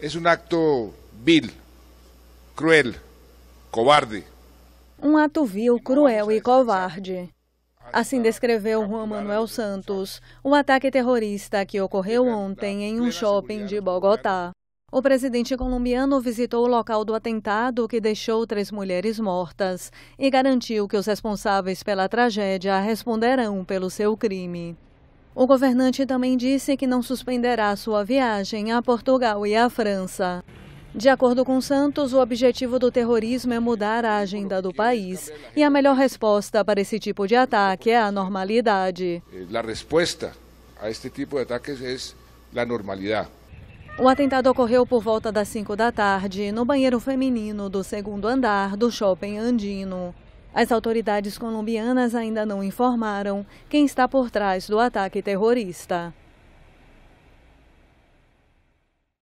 es un acto vil, cruel, cobarde. Um ato vil, cruel e covarde. Assim descreveu Juan Manuel Santos o ataque terrorista que ocorreu ontem em um shopping de Bogotá. O presidente colombiano visitou o local do atentado, que deixou três mulheres mortas, e garantiu que os responsáveis pela tragédia responderão pelo seu crime. O governante também disse que não suspenderá sua viagem a Portugal e à França. De acordo com Santos, o objetivo do terrorismo é mudar a agenda do país e a melhor resposta para esse tipo de ataque é a normalidade. A resposta a este tipo de ataques é a normalidade. O atentado ocorreu por volta das 5 da tarde no banheiro feminino do segundo andar do shopping andino. As autoridades colombianas ainda não informaram quem está por trás do ataque terrorista.